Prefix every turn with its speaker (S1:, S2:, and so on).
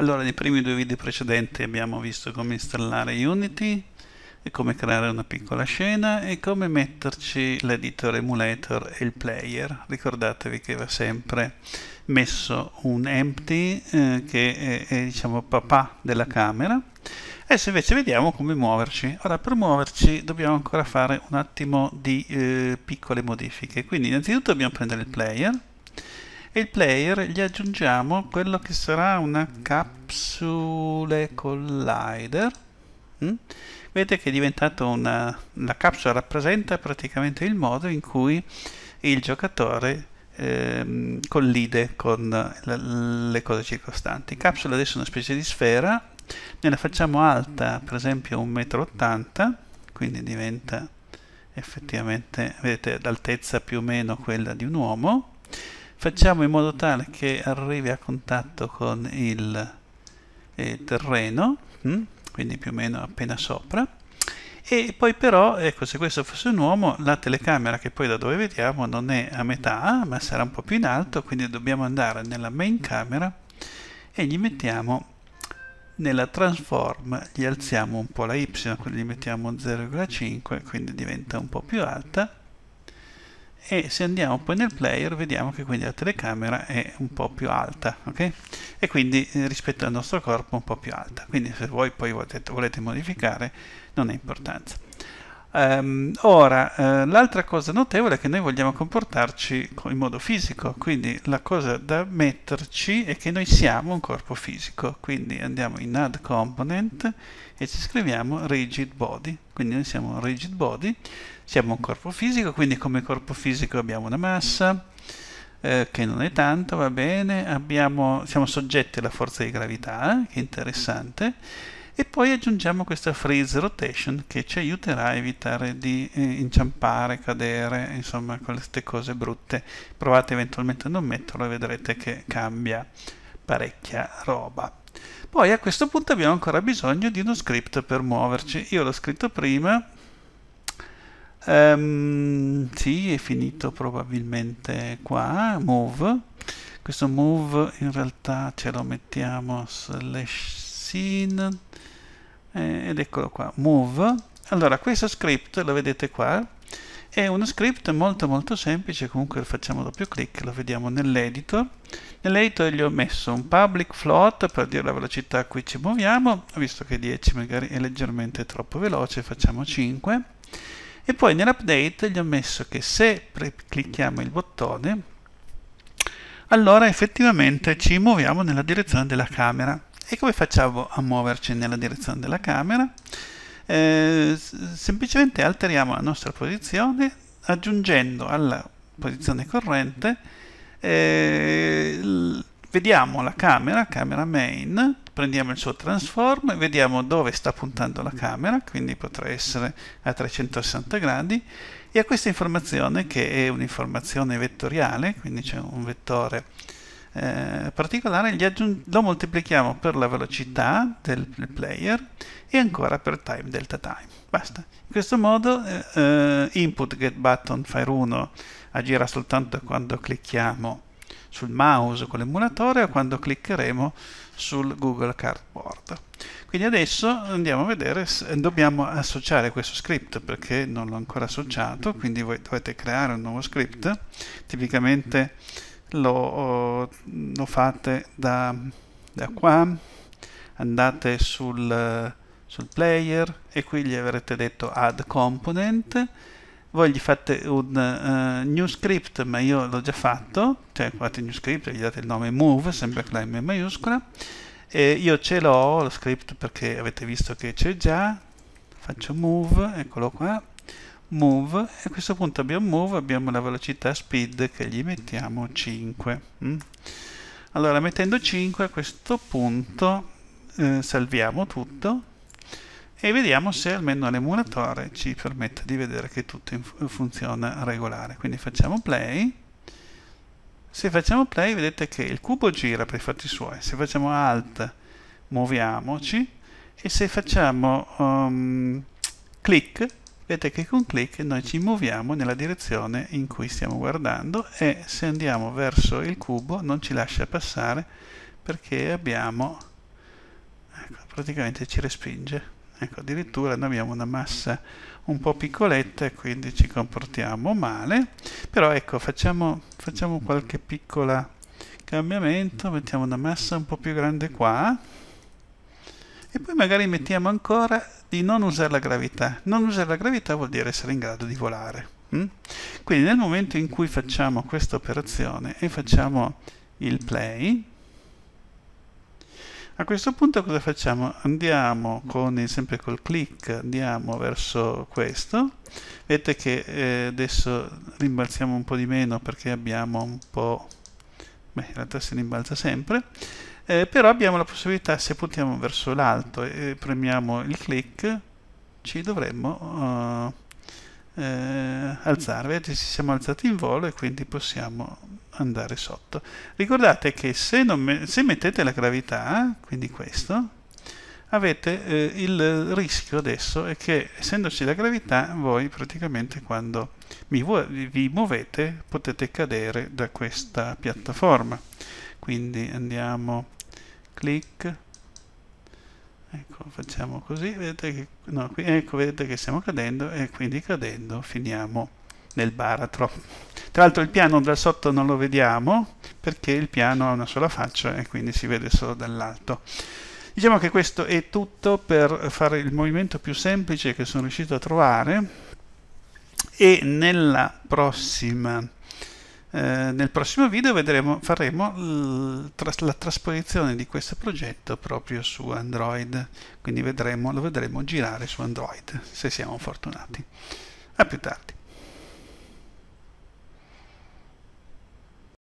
S1: Allora, nei primi due video precedenti abbiamo visto come installare Unity e come creare una piccola scena e come metterci l'editor emulator e il player. Ricordatevi che va sempre messo un empty eh, che è, è diciamo papà della camera. Adesso invece vediamo come muoverci. Ora per muoverci dobbiamo ancora fare un attimo di eh, piccole modifiche. Quindi innanzitutto dobbiamo prendere il player e il player gli aggiungiamo quello che sarà una capsule collider mm? vedete che è diventata una la capsula rappresenta praticamente il modo in cui il giocatore ehm, collide con le cose circostanti capsula adesso è una specie di sfera ne la facciamo alta per esempio 1,80 m quindi diventa effettivamente vedete l'altezza più o meno quella di un uomo facciamo in modo tale che arrivi a contatto con il eh, terreno, hm? quindi più o meno appena sopra, e poi però, ecco, se questo fosse un uomo, la telecamera che poi da dove vediamo non è a metà, ma sarà un po' più in alto, quindi dobbiamo andare nella main camera e gli mettiamo nella transform gli alziamo un po' la y, quindi gli mettiamo 0,5, quindi diventa un po' più alta e se andiamo poi nel player vediamo che quindi la telecamera è un po' più alta ok? e quindi eh, rispetto al nostro corpo un po' più alta quindi se voi poi volete, volete modificare non ha importanza Um, ora, uh, l'altra cosa notevole è che noi vogliamo comportarci in modo fisico, quindi la cosa da metterci è che noi siamo un corpo fisico, quindi andiamo in add component e ci scriviamo rigid body, quindi noi siamo un rigid body, siamo un corpo fisico, quindi come corpo fisico abbiamo una massa, eh, che non è tanto, va bene, abbiamo, siamo soggetti alla forza di gravità, eh, che è interessante, e poi aggiungiamo questa freeze rotation che ci aiuterà a evitare di eh, inciampare, cadere, insomma queste cose brutte. Provate eventualmente a non metterlo e vedrete che cambia parecchia roba. Poi a questo punto abbiamo ancora bisogno di uno script per muoverci. Io l'ho scritto prima, Um, sì, è finito probabilmente qua, move. Questo move in realtà ce lo mettiamo slash scene eh, ed eccolo qua, move. Allora, questo script, lo vedete qua, è uno script molto molto semplice, comunque facciamo doppio clic, lo vediamo nell'editor. Nell'editor gli ho messo un public float per dire la velocità a cui ci muoviamo, visto che 10 magari è leggermente troppo veloce, facciamo 5. E poi nell'update gli ho messo che se clicchiamo il bottone, allora effettivamente ci muoviamo nella direzione della camera. E come facciamo a muoverci nella direzione della camera? Eh, semplicemente alteriamo la nostra posizione aggiungendo alla posizione corrente eh, vediamo la camera, camera main, prendiamo il suo transform, vediamo dove sta puntando la camera, quindi potrà essere a 360 gradi, e a questa informazione che è un'informazione vettoriale, quindi c'è un vettore eh, particolare aggiung- lo moltiplichiamo per la velocità del player e ancora per time delta time. Basta. In questo modo eh, eh input get button fire 1 agirà soltanto quando clicchiamo sul mouse con l'emulatore o quando cliccheremo sul Google Cardboard. Quindi adesso andiamo a vedere, se dobbiamo associare questo script perché non l'ho ancora associato, quindi voi dovete creare un nuovo script, tipicamente lo, lo fate da, da, qua, andate sul, sul player e qui gli avrete detto add component voi gli fate un uh, new script, ma io l'ho già fatto, cioè fate new script, e gli date il nome move, sempre con la M maiuscola, e io ce l'ho lo script perché avete visto che c'è già, faccio move, eccolo qua, move e a questo punto abbiamo move abbiamo la velocità speed che gli mettiamo 5 mm? allora mettendo 5 a questo punto eh, salviamo tutto e vediamo se almeno l'emulatore ci permette di vedere che tutto funziona regolare quindi facciamo play se facciamo play vedete che il cubo gira per i fatti suoi se facciamo alt muoviamoci e se facciamo um, click vedete che con clic noi ci muoviamo nella direzione in cui stiamo guardando e se andiamo verso il cubo non ci lascia passare perché abbiamo ecco, praticamente ci respinge ecco addirittura noi abbiamo una massa un po' piccoletta e quindi ci comportiamo male però ecco facciamo, facciamo qualche piccola cambiamento mettiamo una massa un po' più grande qua e poi magari mettiamo ancora di non usare la gravità. Non usare la gravità vuol dire essere in grado di volare. Mm? Quindi nel momento in cui facciamo questa operazione e facciamo il play, a questo punto cosa facciamo? Andiamo il, sempre col click, andiamo verso questo. Vedete che eh, adesso rimbalziamo un po' di meno perché abbiamo un po'... Beh, in realtà si rimbalza sempre eh, però abbiamo la possibilità se puntiamo verso l'alto e premiamo il click ci dovremmo uh, eh, alzare vedete ci siamo alzati in volo e quindi possiamo andare sotto ricordate che se, me se mettete la gravità quindi questo avete eh, il rischio adesso è che essendoci la gravità voi praticamente quando vi muovete potete cadere da questa piattaforma quindi andiamo clic ecco facciamo così vedete che, no, qui, ecco, vedete che stiamo cadendo e quindi cadendo finiamo nel baratro tra l'altro il piano da sotto non lo vediamo perché il piano ha una sola faccia e quindi si vede solo dall'alto diciamo che questo è tutto per fare il movimento più semplice che sono riuscito a trovare e nella prossima eh, nel prossimo video vedremo, faremo la trasposizione di questo progetto proprio su Android, quindi vedremo, lo vedremo girare su Android se siamo fortunati. A più tardi.